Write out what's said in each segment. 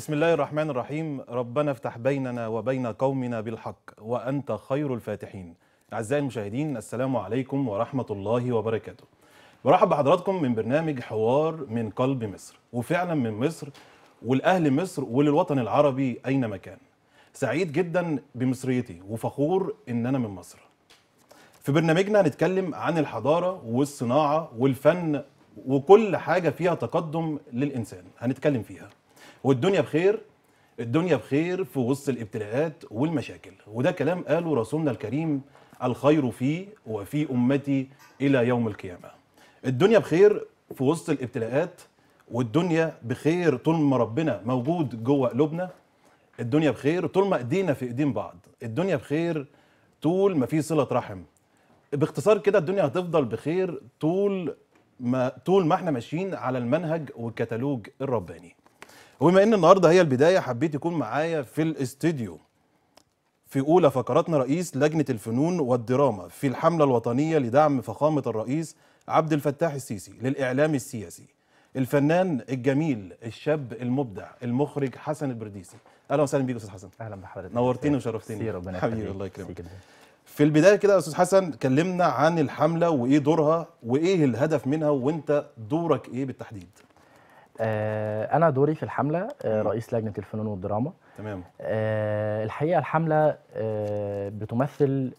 بسم الله الرحمن الرحيم ربنا افتح بيننا وبين قومنا بالحق وأنت خير الفاتحين أعزائي المشاهدين السلام عليكم ورحمة الله وبركاته برحب بحضراتكم من برنامج حوار من قلب مصر وفعلا من مصر والأهل مصر وللوطن العربي أينما كان سعيد جدا بمصريتي وفخور إن أنا من مصر في برنامجنا هنتكلم عن الحضارة والصناعة والفن وكل حاجة فيها تقدم للإنسان هنتكلم فيها والدنيا بخير الدنيا بخير في وسط الابتلاءات والمشاكل وده كلام قاله رسولنا الكريم الخير في وفي أمتي إلى يوم القيامة الدنيا بخير في وسط الابتلاءات والدنيا بخير طول ما ربنا موجود جوه قلوبنا الدنيا بخير طول ما ايدينا في ايدين بعض الدنيا بخير طول ما في صله رحم باختصار كده الدنيا هتفضل بخير طول ما طول ما احنا ماشيين على المنهج والكتالوج الرباني وبما ان النهارده هي البدايه حبيت يكون معايا في الاستديو في اولى فقراتنا رئيس لجنه الفنون والدراما في الحمله الوطنيه لدعم فخامه الرئيس عبد الفتاح السيسي للاعلام السياسي الفنان الجميل الشاب المبدع المخرج حسن البرديسي اهلا وسهلا بيك استاذ حسن اهلا بحضرتك نورتني وشرفتني ربنا حبيبي الله يكرمك في البدايه كده يا استاذ حسن كلمنا عن الحمله وايه دورها وايه الهدف منها وانت دورك ايه بالتحديد آه، انا دوري في الحمله آه، رئيس لجنه الفنون والدراما تمام آه، الحقيقه الحمله بتمثل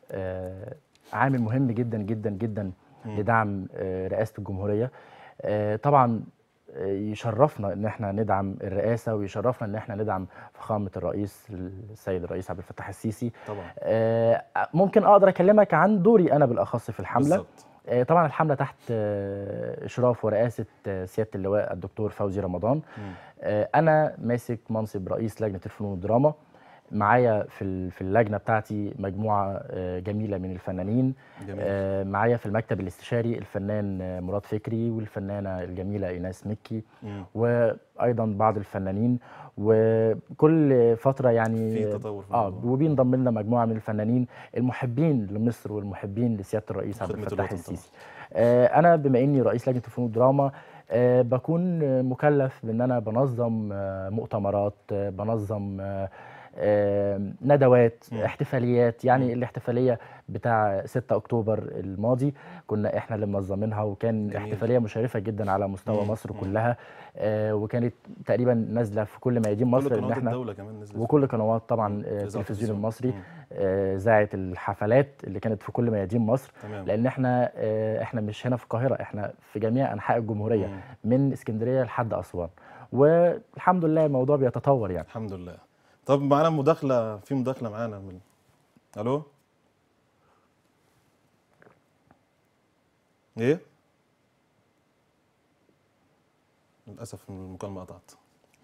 عامل مهم جدا جدا جدا لدعم رئاسه الجمهوريه طبعا يشرفنا ان احنا ندعم الرئاسه ويشرفنا ان احنا ندعم فخامه الرئيس السيد الرئيس عبد الفتاح السيسي طبعا ممكن اقدر اكلمك عن دوري انا بالاخص في الحمله بالزبط. آه، طبعا الحمله تحت آه، اشراف ورئاسه آه، سياده اللواء الدكتور فوزي رمضان م. انا ماسك منصب رئيس لجنه الفنون والدراما معايا في في اللجنه بتاعتي مجموعه آه، جميله من الفنانين جميل. آه، معايا في المكتب الاستشاري الفنان آه، مراد فكري والفنانه الجميله ايناس مكي وايضا بعض الفنانين وكل فتره يعني في تطور في اه وبينضم لنا مجموعه من الفنانين المحبين لمصر والمحبين لسياده الرئيس عبد الفتاح السيسي انا بما اني رئيس لجنه الفنون والدراما بكون مكلف بان انا بنظم مؤتمرات بنظم ندوات احتفاليات يعني الاحتفاليه بتاع 6 اكتوبر الماضي كنا احنا اللي منظمينها وكان احتفاليه مشرفه جدا على مستوى مم. مصر كلها آه، وكانت تقريبا نازله في كل ميادين مصر ان احنا الدولة كمان وكل قنوات طبعا آه، التلفزيون المصري ذاعت آه، الحفلات اللي كانت في كل ميادين مصر تمام. لان احنا احنا مش هنا في القاهره احنا في جميع انحاء الجمهوريه مم. من اسكندريه لحد اسوان والحمد لله الموضوع بيتطور يعني الحمد لله طب معانا مداخله في مداخله معانا من... الو ايه للاسف المكالمه قطعت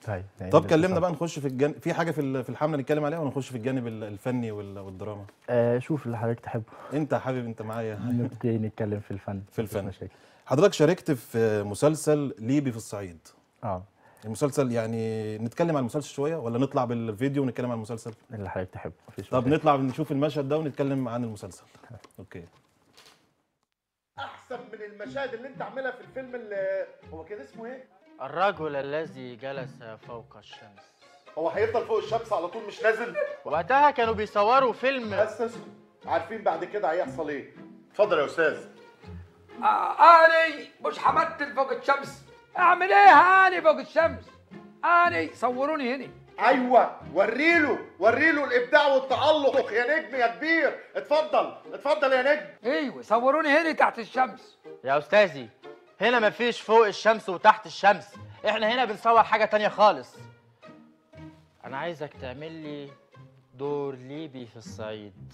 طيب يعني طب كلمنا بقى نخش في الجانب في حاجه في في الحمله نتكلم عليها ولا نخش في الجانب الفني والدراما آه شوف اللي حضرتك تحبه انت حابب انت معايا نبتدي نتكلم في الفن في الفن حضرتك شاركت في مسلسل ليبي في الصعيد اه المسلسل يعني نتكلم عن المسلسل شويه ولا نطلع بالفيديو ونتكلم عن المسلسل اللي حضرتك تحبه مفيش طب نطلع نشوف المشهد ده ونتكلم عن المسلسل اوكي احسن من المشاهد اللي انت عاملها في الفيلم اللي هو كان اسمه ايه الرجل الذي جلس فوق الشمس هو هيفضل فوق الشمس على طول مش نازل وقتها كانوا بيصوروا فيلم بس عارفين بعد كده هيحصل ايه اتفضل يا استاذ آه, آه، انا مش همتل فوق الشمس اعمل ايه هاني فوق الشمس هاني صوروني هنا ايوه وريله وريله الابداع والتالق يا نجم يا كبير اتفضل اتفضل يا نجم ايوه صوروني هنا تحت الشمس يا استاذي هنا مفيش فوق الشمس وتحت الشمس احنا هنا بنصور حاجه تانية خالص انا عايزك تعمل لي دور ليبي في الصعيد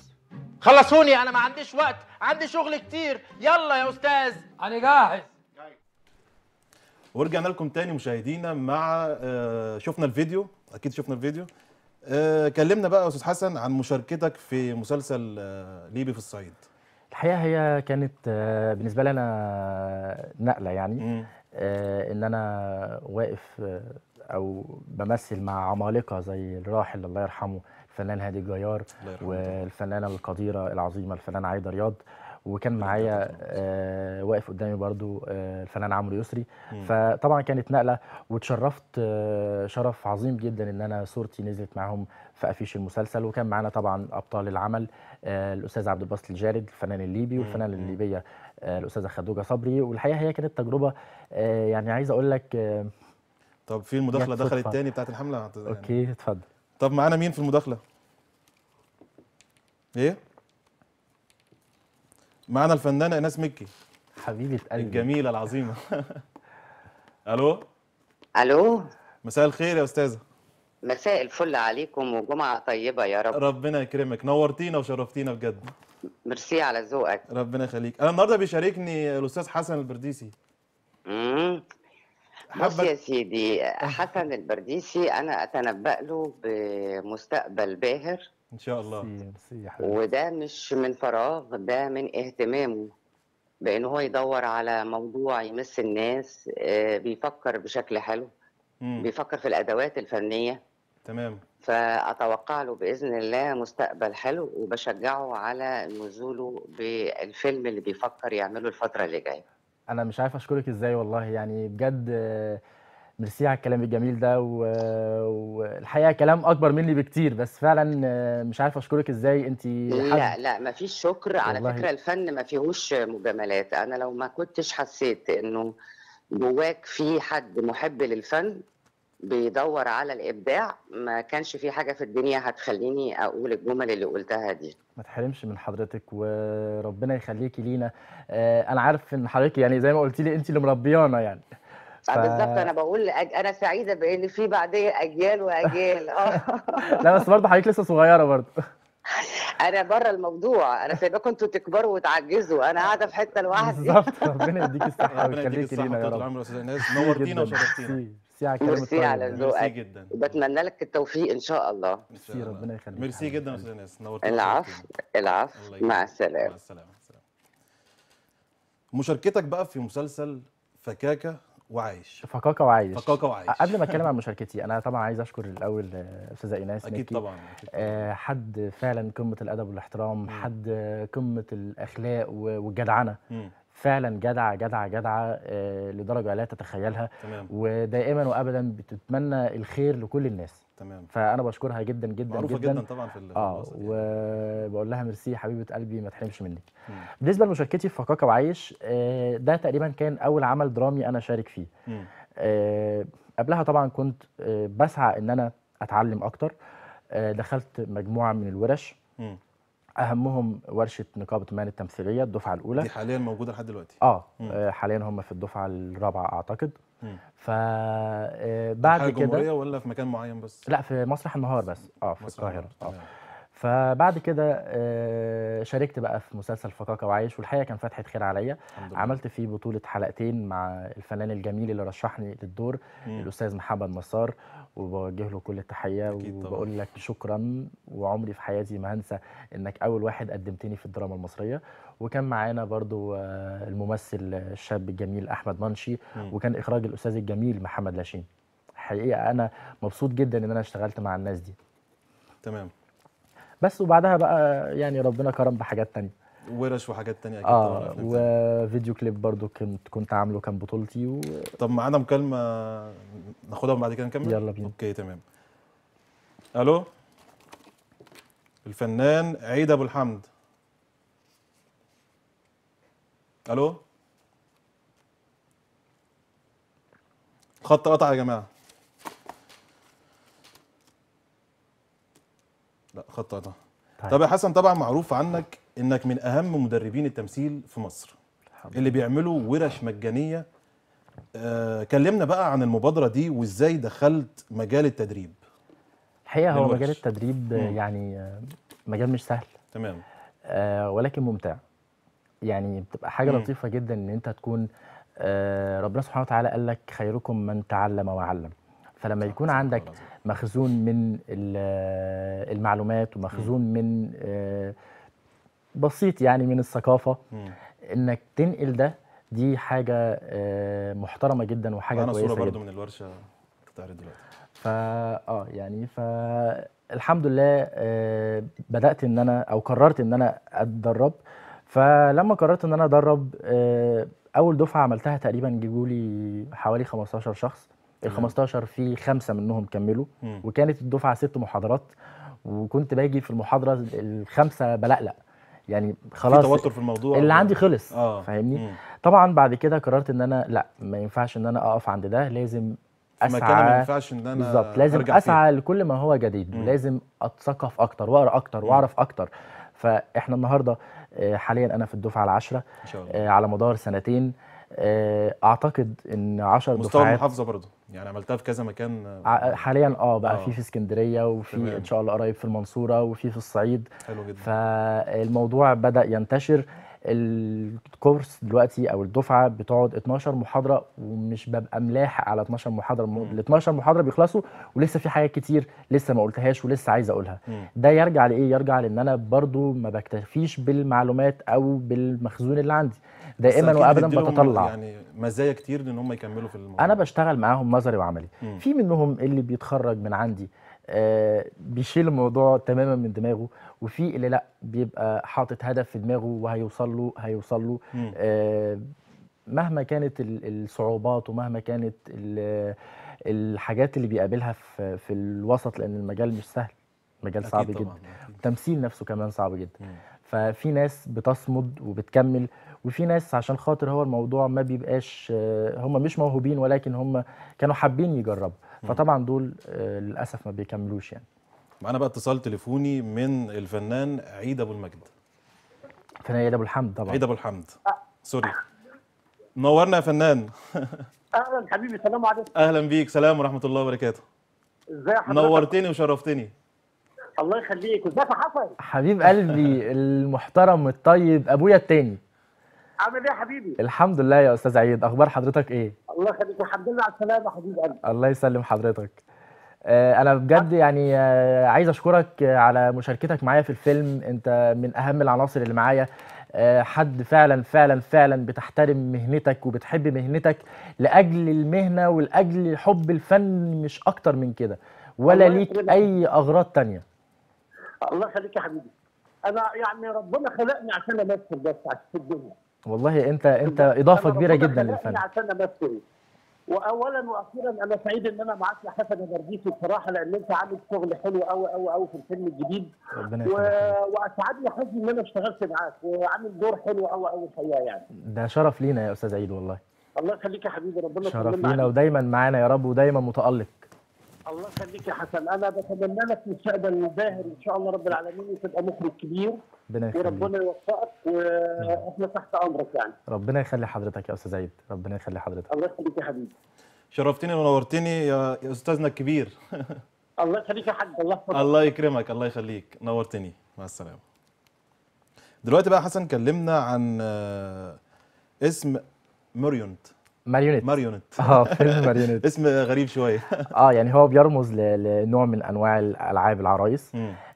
خلصوني انا ما عنديش وقت عندي شغل كتير يلا يا استاذ انا جاهز ورجعنا لكم تاني مشاهدينا مع آه، شفنا الفيديو اكيد شفنا الفيديو آه، كلمنا بقى يا استاذ حسن عن مشاركتك في مسلسل آه، ليبي في الصعيد الحقيقه هي كانت بالنسبه لي انا نقله يعني ان انا واقف او بمثل مع عمالقه زي الراحل الله يرحمه الفنان هادي الجيار والفنانه القديره العظيمه الفنانه عايده رياض وكان معايا آه واقف قدامي برضو آه الفنان عمرو يسري مم. فطبعا كانت نقله واتشرفت آه شرف عظيم جدا ان انا صورتي نزلت معاهم في افيش المسلسل وكان معانا طبعا ابطال العمل آه الاستاذ عبد الباسط الجارد الفنان الليبي والفنانه الليبيه آه الاستاذه خدوجه صبري والحقيقه هي كانت تجربه آه يعني عايز اقول لك آه طب في المداخله دخلت تاني بتاعت الحمله اوكي اتفضل طب معانا مين في المداخله ايه معنا الفنانه ايناس مكي حبيبه قلبي الجميله العظيمه الو الو مساء الخير يا استاذه مساء الفل عليكم وجمعه طيبه يا رب ربنا يكرمك نورتينا وشرفتينا بجد ميرسي على ذوقك ربنا يخليك انا النهارده بيشاركني الاستاذ حسن البرديسي امم بص يا سيدي حسن البرديسي انا اتنبأ له بمستقبل باهر ان شاء الله ميرسي يا حبيبي وده مش من فراغ ده من اهتمامه بان هو يدور على موضوع يمس الناس آه، بيفكر بشكل حلو بيفكر في الادوات الفنيه تمام فاتوقع له باذن الله مستقبل حلو وبشجعه على نزوله بالفيلم اللي بيفكر يعمله الفتره اللي جايه انا مش عارف اشكرك ازاي والله يعني بجد آه، ميرسي على الكلام الجميل ده و... والحقيقه كلام اكبر مني بكتير بس فعلا مش عارف اشكرك ازاي انت لا لا ما فيش شكر على والله. فكره الفن ما فيهوش مجاملات انا لو ما كنتش حسيت انه جواك في حد محب للفن بيدور على الابداع ما كانش في حاجه في الدنيا هتخليني اقول الجمل اللي قلتها دي ما تحرمش من حضرتك وربنا يخليكي لينا آه، انا عارف ان حضرتك يعني زي ما قلتي لي انت اللي مربيانا يعني ف... آه، بالظبط انا بقول أج... انا سعيده بان في بعديه اجيال واجيال اه لا بس برضه حضرتك لسه صغيره برضه انا بره الموضوع انا سايباكم انتوا تكبروا وتعجزوا انا قاعده في حته لوحدي بالظبط ربنا يديك الصحه ويخليك لينا يا رب العمر يا استاذ نورتينا وشرفتينا ميرسي على ذوقك وبتمنى لك التوفيق ان شاء الله ميرسي ربنا يخليك ميرسي جدا يا استاذ ناس نورتينا العفو العفو مع السلامه مع السلامه مشاركتك بقى في مسلسل فكاكه وعايش فكاكا وعايش فكاكا وعايش قبل ما اتكلم عن مشاركتي انا طبعا عايز اشكر الاول استاذه ايناس اكيد ميكي. طبعا أكيد. آه، حد فعلا قمه الادب والاحترام مم. حد قمه الاخلاق والجدعنه فعلا جدعه جدعه جدعه آه، لدرجه لا تتخيلها تمام. ودائما وابدا بتتمنى الخير لكل الناس تمام فانا بشكرها جدا جدا معروفة جدا, جدا طبعا في اه يعني. وبقول لها ميرسي حبيبه قلبي ما تحرمش منك مم. بالنسبه لمشاركتي في فكاكا وعايش آه، ده تقريبا كان اول عمل درامي انا شارك فيه مم. آه، قبلها طبعا كنت آه، بسعى ان انا اتعلم اكتر دخلت مجموعه من الورش مم. اهمهم ورشه نقابه مان التمثيليه الدفعه الاولى دي حاليا موجوده لحد دلوقتي اه, آه حاليا هم في الدفعه الرابعه اعتقد فبعد آه، كده الجمهوريه ولا في مكان معين بس؟ لا في مسرح النهار بس اه في القاهره اه فبعد كده آه، شاركت بقى في مسلسل فكاكة وعايش والحقيقه كان فتحه خير عليا عملت فيه بطوله حلقتين مع الفنان الجميل اللي رشحني للدور مم. الاستاذ محمد مسار وبوجه له كل التحيه وبقول لك شكرا وعمري في حياتي ما هنسى انك اول واحد قدمتني في الدراما المصريه وكان معانا برضو آه، الممثل الشاب الجميل احمد منشي مم. وكان اخراج الاستاذ الجميل محمد لاشين حقيقة انا مبسوط جدا ان انا اشتغلت مع الناس دي تمام بس وبعدها بقى يعني ربنا كرم بحاجات تانية ورش وحاجات تانية اكيد اه وفيديو كليب برضو كنت كنت عامله كان بطولتي و... طب معانا مكالمه ناخدها بعد كده نكمل يلا بينا اوكي تمام الو الفنان عيد ابو الحمد الو الخط قطع يا جماعه خططها طيب. طب يا حسن طبعا معروف عنك انك من اهم مدربين التمثيل في مصر الحمد. اللي بيعملوا ورش مجانيه آه كلمنا بقى عن المبادره دي وازاي دخلت مجال التدريب الحقيقه هو مجال التدريب مم. يعني آه، مجال مش سهل تمام آه ولكن ممتع يعني بتبقى حاجه مم. لطيفه جدا ان انت تكون آه ربنا سبحانه وتعالى قال لك خيركم من تعلم وعلم فلما يكون عندك مخزون من المعلومات ومخزون من آه، بسيط يعني من الثقافه انك تنقل ده دي حاجه آه، محترمه جدا وحاجه كويسه انا صوره برضو من الورشه بتعرض دلوقتي فا اه يعني فالحمد لله آه، بدات ان انا او قررت ان انا اتدرب فلما قررت ان انا ادرب اول دفعه عملتها تقريبا جيبوا لي حوالي 15 شخص ال 15 في خمسه منهم كملوا وكانت الدفعه ست محاضرات وكنت باجي في المحاضره الخمسه بلقلق يعني خلاص في توتر في الموضوع اللي عندي خلص آه. فاهمني طبعا بعد كده قررت ان انا لا ما ينفعش ان انا اقف عند ده لازم اسعى ما ينفعش ان انا بالظبط لازم اسعى فيه. لكل ما هو جديد مم. لازم اتثقف اكتر واقرا اكتر واعرف اكتر فاحنا النهارده آه، حاليا انا في الدفعه العاشره آه، على مدار سنتين آه، اعتقد ان 10 دفعات مستوى المحافظه برضه يعني عملتها في كذا مكان آه. حاليا اه بقى آه. في في اسكندريه وفي تمام. ان شاء الله قريب في المنصوره وفي في الصعيد حلو جدا فالموضوع بدا ينتشر الكورس دلوقتي او الدفعه بتقعد 12 محاضره ومش ببقى ملاحق على 12 محاضره ال 12 محاضره بيخلصوا ولسه في حاجات كتير لسه ما قلتهاش ولسه عايز اقولها مم. ده يرجع لايه يرجع لان انا برضو ما بكتفيش بالمعلومات او بالمخزون اللي عندي دائما وابدا بتطلع يعني مزايا كتير ان هم يكملوا في الموضوع انا بشتغل معاهم نظري وعملي مم. في منهم اللي بيتخرج من عندي آه، بيشيل الموضوع تماما من دماغه وفي اللي لا بيبقى حاطط هدف في دماغه وهيوصل له هيوصل له آه، مهما كانت الصعوبات ومهما كانت الحاجات اللي بيقابلها في في الوسط لان المجال مش سهل مجال صعب جدا التمثيل نفسه كمان صعب جدا ففي ناس بتصمد وبتكمل وفي ناس عشان خاطر هو الموضوع ما بيبقاش آه، هم مش موهوبين ولكن هم كانوا حابين يجربوا فطبعا دول آه، للاسف ما بيكملوش يعني معانا بقى اتصال تليفوني من الفنان عيد ابو المجد فنان عيد ابو الحمد طبعا عيد ابو الحمد سوري نورنا يا فنان اهلا حبيبي سلام عليكم اهلا بيك سلام ورحمه الله وبركاته ازاي حضرتك نورتني وشرفتني الله يخليك ازيك يا حسن حبيب قلبي المحترم الطيب ابويا التاني عامل ايه يا حبيبي الحمد لله يا استاذ عيد اخبار حضرتك ايه الله يخليك الحمد لله على السلامه حبيب قلبي الله يسلم حضرتك آه، انا بجد يعني آه، عايز اشكرك آه، على مشاركتك معايا في الفيلم انت من اهم العناصر اللي معايا حد فعلا فعلا فعلا بتحترم مهنتك وبتحب مهنتك لاجل المهنه ولاجل حب الفن مش اكتر من كده ولا ليك اي اغراض تانية الله يخليك يا حبيبي انا يعني ربنا خلقني عشان امثل بس عشان الدنيا والله انت انت اضافه كبيره جدا للفن عشان امثل واولا واخيرا انا سعيد ان انا معاك يا حسن نرجسي بصراحه لان انت عامل شغل حلو قوي قوي قوي في الفيلم الجديد ربنا و... واسعدني حظي ان انا اشتغلت معاك وعامل دور حلو قوي قوي الحقيقه يعني ده شرف لينا يا استاذ عيد والله الله يخليك يا حبيبي ربنا يخليك شرف لينا ودايما معانا يا رب ودايما متالق الله يخليك يا حسن انا بتمنى لك مستقبل باهر ان شاء الله رب العالمين وتبقى مخرج كبير وربنا يوفقك واحنا تحت امرك يعني ربنا يخلي حضرتك يا استاذ عيد ربنا يخلي حضرتك الله يخليك يا حبيبي شرفتني ونورتني يا استاذنا الكبير الله يخليك يا حاج الله يحفظك الله يكرمك الله يخليك نورتني مع السلامه دلوقتي بقى حسن كلمنا عن آه، اسم موريونت ماريونيت ماريونيت اه فيلم ماريونيت اسم غريب شويه اه يعني هو بيرمز لنوع من انواع العاب العرايس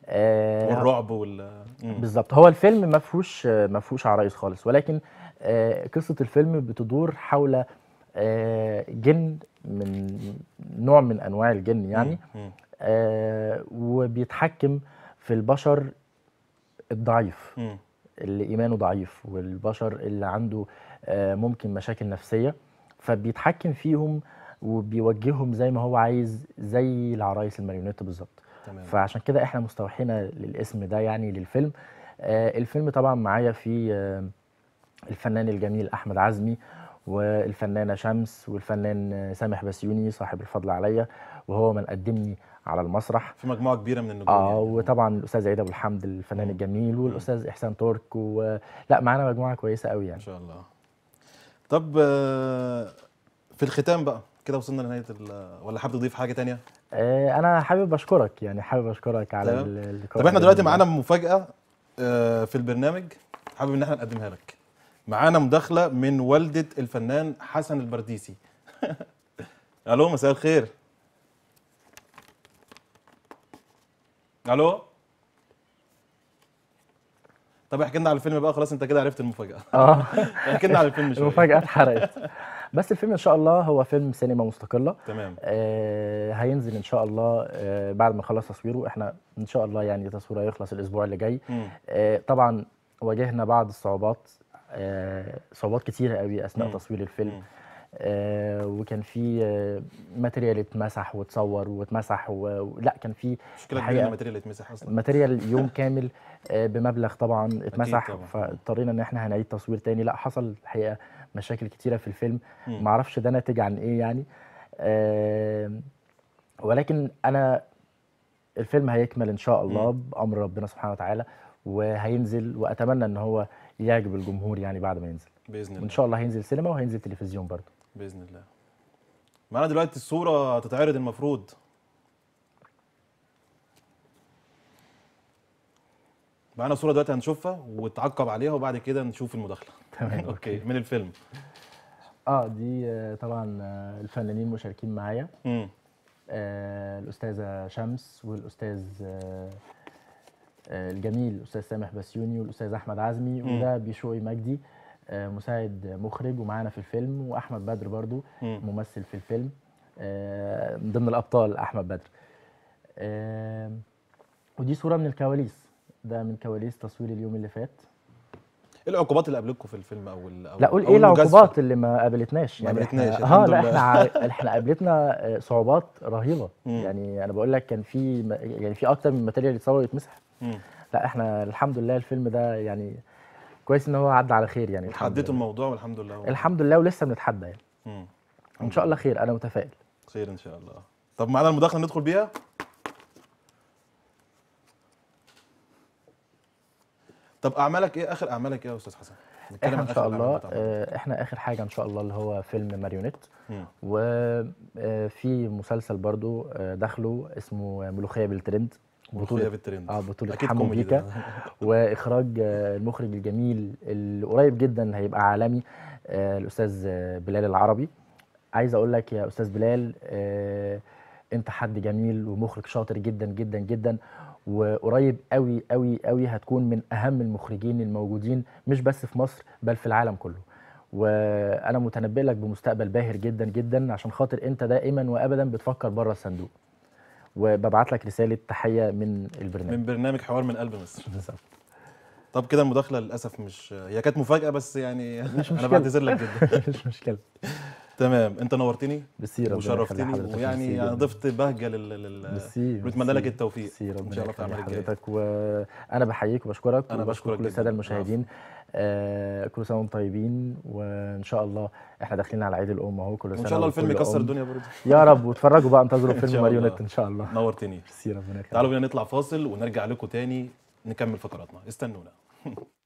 آه والرعب وال بالظبط هو الفيلم ما فيهوش ما فيهوش عرايس خالص ولكن آه قصه الفيلم بتدور حول آه جن من نوع من انواع الجن يعني آه وبيتحكم في البشر الضعيف اللي ايمانه ضعيف والبشر اللي عنده آه، ممكن مشاكل نفسيه فبيتحكم فيهم وبيوجههم زي ما هو عايز زي العرايس الماريونيت بالظبط فعشان كده احنا مستوحينا للاسم ده يعني للفيلم آه الفيلم طبعا معايا فيه آه الفنان الجميل احمد عزمي والفنانه شمس والفنان آه، سامح بسيوني صاحب الفضل عليا وهو من قدمني على المسرح في مجموعه كبيره من النجوم يعني. اه يعني. وطبعا الاستاذ عيد ابو الحمد الفنان الجميل والاستاذ احسان ترك و... لا معانا مجموعه كويسه قوي يعني ان شاء الله طب آه، في الختام بقى كده وصلنا لنهايه ولا حابب تضيف حاجه تانية آه، انا حابب اشكرك يعني حابب اشكرك على اللقاء طب احنا دلوقتي معانا مفاجاه آه، في البرنامج حابب ان احنا نقدمها لك معانا مداخله من والده الفنان حسن البرديسي الو مساء الخير الو طب احكي لنا على الفيلم بقى خلاص انت كده عرفت المفاجاه اه احكي لنا على الفيلم شويه المفاجاه اتحرقت بس الفيلم ان شاء الله هو فيلم سينما مستقله تمام آه هينزل ان شاء الله آه بعد ما نخلص تصويره احنا ان شاء الله يعني تصويره هيخلص الاسبوع اللي جاي آه طبعا واجهنا بعض الصعوبات آه صعوبات كتيره قوي اثناء تصوير الفيلم مم. آه، وكان في ماتريال آه، اتمسح وتصور واتمسح ولا كان في مشكله كبيره الماتريال اتمسح اصلا ماتريال يوم كامل آه، بمبلغ طبعا اتمسح فاضطرينا ان احنا هنعيد تصوير تاني لا حصل الحقيقه مشاكل كتيره في الفيلم معرفش ده ناتج عن ايه يعني ولكن انا الفيلم هيكمل ان شاء الله بامر ربنا سبحانه وتعالى وهينزل واتمنى ان هو يعجب الجمهور يعني بعد ما ينزل باذن الله وان شاء الله هينزل سينما وهينزل تلفزيون برضه باذن الله معانا دلوقتي الصوره هتتعرض المفروض معانا صوره دلوقتي هنشوفها وتعقب عليها وبعد كده نشوف المداخله تمام اوكي من الفيلم اه دي آه، طبعا آه، الفنانين المشاركين معايا آه الاستاذه شمس والاستاذ آه،, آه الجميل الاستاذ سامح بسيوني والاستاذ احمد عزمي وده بيشوي مجدي آه، مساعد مخرج ومعانا في الفيلم واحمد بدر برضو ممثل في الفيلم آه، من ضمن الابطال احمد بدر آه، ودي صوره من الكواليس ده من كواليس تصوير اليوم اللي فات ايه العقوبات اللي قابلتكم في الفيلم او لا قول ايه العقوبات اللي ما قابلتناش يعني ما قابلتناش اه لا احنا احنا قابلتنا صعوبات رهيبه مم. يعني انا بقول لك كان في يعني في اكتر من ماتيريال يتصور يتمسح لا احنا الحمد لله الفيلم ده يعني كويس ان هو عدى على خير يعني اتحديتوا الموضوع والحمد لله والله. الحمد لله ولسه بنتحدى يعني ان شاء الله خير انا متفائل خير ان شاء الله طب معانا المداخله ندخل بيها طب اعمالك ايه اخر اعمالك ايه يا استاذ حسن احنا ان شاء الله آه، احنا اخر حاجه ان شاء الله اللي هو فيلم ماريونيت وفي آه، مسلسل برضو آه، دخله اسمه ملوخيه بالترند بطولة الترند اه بطولة حمو بيكا واخراج آه، المخرج الجميل اللي قريب جدا هيبقى عالمي آه، الاستاذ آه، بلال العربي عايز اقول لك يا استاذ بلال انت حد جميل ومخرج شاطر جدا جدا جدا وقريب قوي قوي قوي هتكون من اهم المخرجين الموجودين مش بس في مصر بل في العالم كله وانا متنبئ لك بمستقبل باهر جدا جدا عشان خاطر انت دائما وابدا بتفكر بره الصندوق وببعت لك رساله تحيه من البرنامج من برنامج حوار من قلب مصر بالظبط طب كده المداخله للاسف مش هي كانت مفاجاه بس يعني مش مشكلة. انا بعتذر لك جدا مش مشكله تمام انت نورتني بسيرة وشرفتني ويعني يعني ضفت بهجه لل لل بتمنى لك التوفيق ان شاء الله في عملك حضرتك وانا بحييك وبشكرك انا بشكر كل الساده المشاهدين آه كل سنه وانتم طيبين وان شاء الله احنا داخلين على عيد الام اهو كل سنه وان شاء الله الفيلم يكسر الدنيا برضه يا رب واتفرجوا بقى انتظروا فيلم ماريونيت ان شاء الله نورتني بسيرة ربنا يخليك تعالوا بينا نطلع فاصل ونرجع لكم تاني نكمل فقراتنا استنونا